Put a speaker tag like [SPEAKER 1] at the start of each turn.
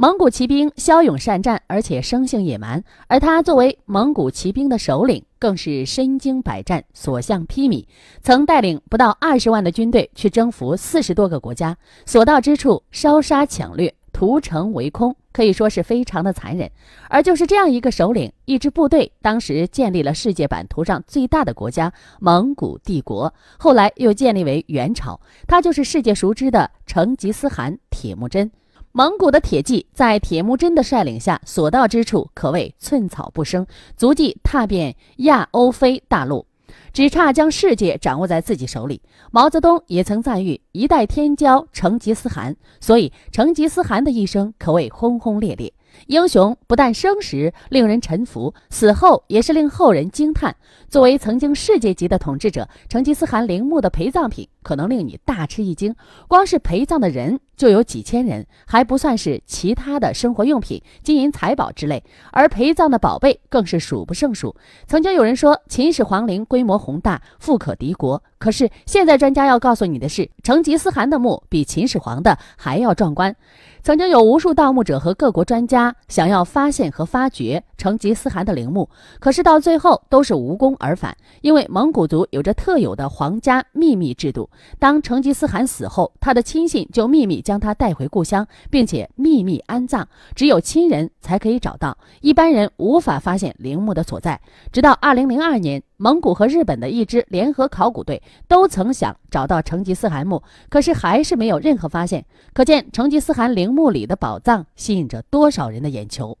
[SPEAKER 1] 蒙古骑兵骁勇善战，而且生性野蛮。而他作为蒙古骑兵的首领，更是身经百战，所向披靡。曾带领不到二十万的军队去征服四十多个国家，所到之处烧杀抢掠，屠城围空，可以说是非常的残忍。而就是这样一个首领，一支部队，当时建立了世界版图上最大的国家——蒙古帝国。后来又建立为元朝。他就是世界熟知的成吉思汗铁木真。蒙古的铁骑在铁木真的率领下，所到之处可谓寸草不生，足迹踏遍亚欧非大陆，只差将世界掌握在自己手里。毛泽东也曾赞誉一代天骄成吉思汗，所以成吉思汗的一生可谓轰轰烈烈。英雄不但生时令人臣服，死后也是令后人惊叹。作为曾经世界级的统治者，成吉思汗陵墓的陪葬品可能令你大吃一惊。光是陪葬的人就有几千人，还不算是其他的生活用品、金银财宝之类。而陪葬的宝贝更是数不胜数。曾经有人说秦始皇陵规模宏大，富可敌国。可是现在专家要告诉你的是，成吉思汗的墓比秦始皇的还要壮观。曾经有无数盗墓者和各国专家。想要发现和发掘。成吉思汗的陵墓，可是到最后都是无功而返，因为蒙古族有着特有的皇家秘密制度。当成吉思汗死后，他的亲信就秘密将他带回故乡，并且秘密安葬，只有亲人才可以找到，一般人无法发现陵墓的所在。直到二零零二年，蒙古和日本的一支联合考古队都曾想找到成吉思汗墓，可是还是没有任何发现。可见成吉思汗陵墓里的宝藏吸引着多少人的眼球。